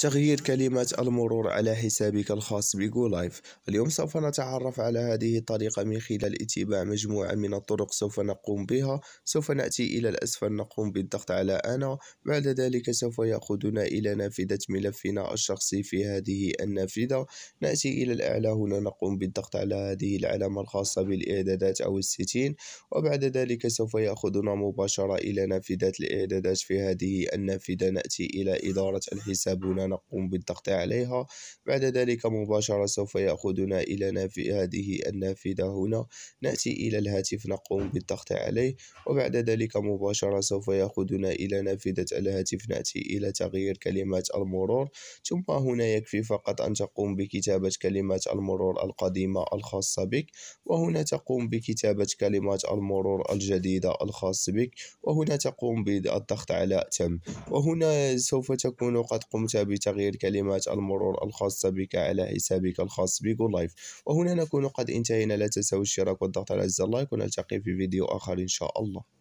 تغيير كلمات المرور على حسابك الخاص بجو لايف اليوم سوف نتعرف على هذه الطريقة من خلال اتباع مجموعة من الطرق سوف نقوم بها سوف نأتي إلى الأسفل نقوم بالضغط على أنا بعد ذلك سوف يأخذنا إلى نافذة ملفنا الشخصي في هذه النافذة نأتي إلى الأعلى هنا نقوم بالضغط على هذه العلامة الخاصة بالإعدادات أو الستين وبعد ذلك سوف يأخذنا مباشرة إلى نافذة الإعدادات في هذه النافذة نأتي إلى إدارة الحساب هنا نقوم بالضغط عليها بعد ذلك مباشرة سوف يأخذنا إلى نافذ هذه النافذة هنا نأتي إلى الهاتف نقوم بالضغط عليه وبعد ذلك مباشرة سوف يأخذنا إلى نافذة الهاتف نأتي إلى تغيير كلمات المرور ثم هنا يكفي فقط أن تقوم بكتابة كلمات المرور القديمة الخاصة بك وهنا تقوم بكتابة كلمات المرور الجديدة الخاصة بك وهنا تقوم بالضغط على تم وهنا سوف تكون قد قمت بتغيير كلمات المرور الخاصة بك على حسابك الخاص بجول لايف وهنا نكون قد انتهينا لا تنسوا الاشتراك والضغط على زر لايك ونلتقي في فيديو آخر إن شاء الله